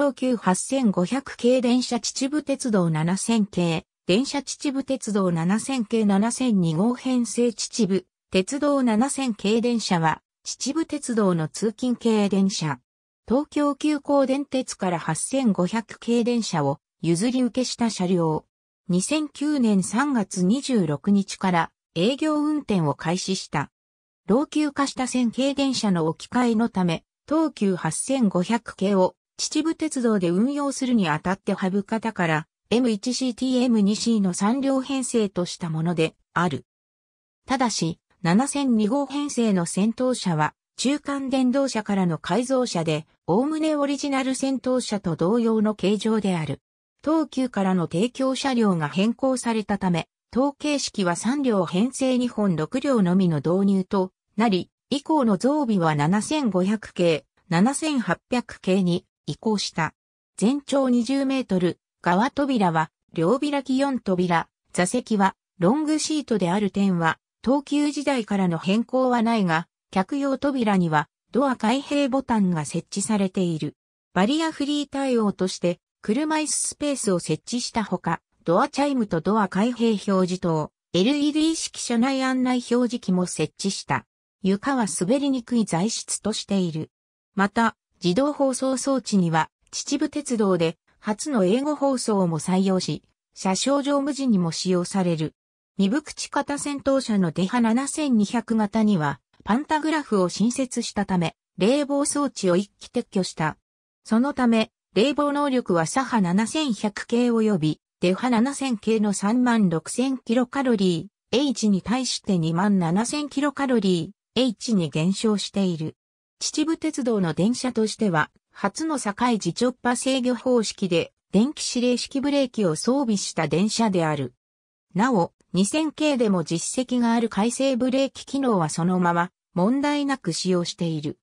東急8500系電車秩父鉄道7000系、電車秩父鉄道7000系7002号編成秩父、鉄道7000系電車は、秩父鉄道の通勤系電車。東京急行電鉄から8500系電車を譲り受けした車両。2009年3月26日から営業運転を開始した。老朽化した線系電車の置き換えのため、東急8500系を秩父鉄道で運用するにあたってハブ型から M1CTM2C の3両編成としたものである。ただし、7002号編成の先頭車は中間電動車からの改造車で、おおむねオリジナル先頭車と同様の形状である。東急からの提供車両が変更されたため、統計式は3両編成2本6両のみの導入となり、以降の増備は7500系、7800系に移行した。全長20メートル、側扉は両開き4扉、座席はロングシートである点は、東急時代からの変更はないが、客用扉にはドア開閉ボタンが設置されている。バリアフリー対応として、車椅子スペースを設置したほか、ドアチャイムとドア開閉表示灯、LED 式車内案内表示器も設置した。床は滑りにくい材質としている。また、自動放送装置には、秩父鉄道で初の英語放送も採用し、車掌上無時にも使用される。二部口型戦闘車のデハ7200型には、パンタグラフを新設したため、冷房装置を一気撤去した。そのため、冷房能力は左派7100系及び、デハ7000系の36000キロカロリー、H に対して27000キロカロリー、H に減少している。秩父鉄道の電車としては、初の境地直波制御方式で、電気指令式ブレーキを装備した電車である。なお、2000系でも実績がある改正ブレーキ機能はそのまま、問題なく使用している。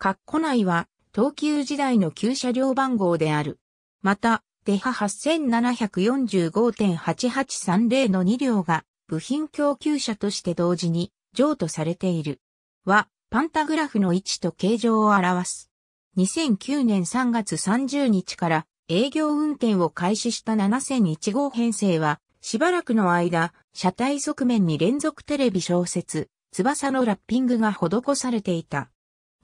括弧内は、東急時代の旧車両番号である。また、デハ8745.8830の2両が部品供給車として同時に譲渡されている。は、パンタグラフの位置と形状を表す。2009年3月30日から営業運転を開始した7001号編成は、しばらくの間、車体側面に連続テレビ小説、翼のラッピングが施されていた。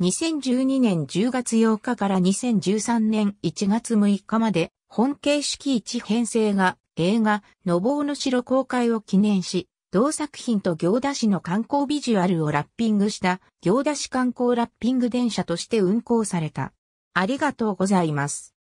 2012年10月8日から2013年1月6日まで、本形式1編成が映画、のぼうの城公開を記念し、同作品と行田市の観光ビジュアルをラッピングした行田市観光ラッピング電車として運行された。ありがとうございます。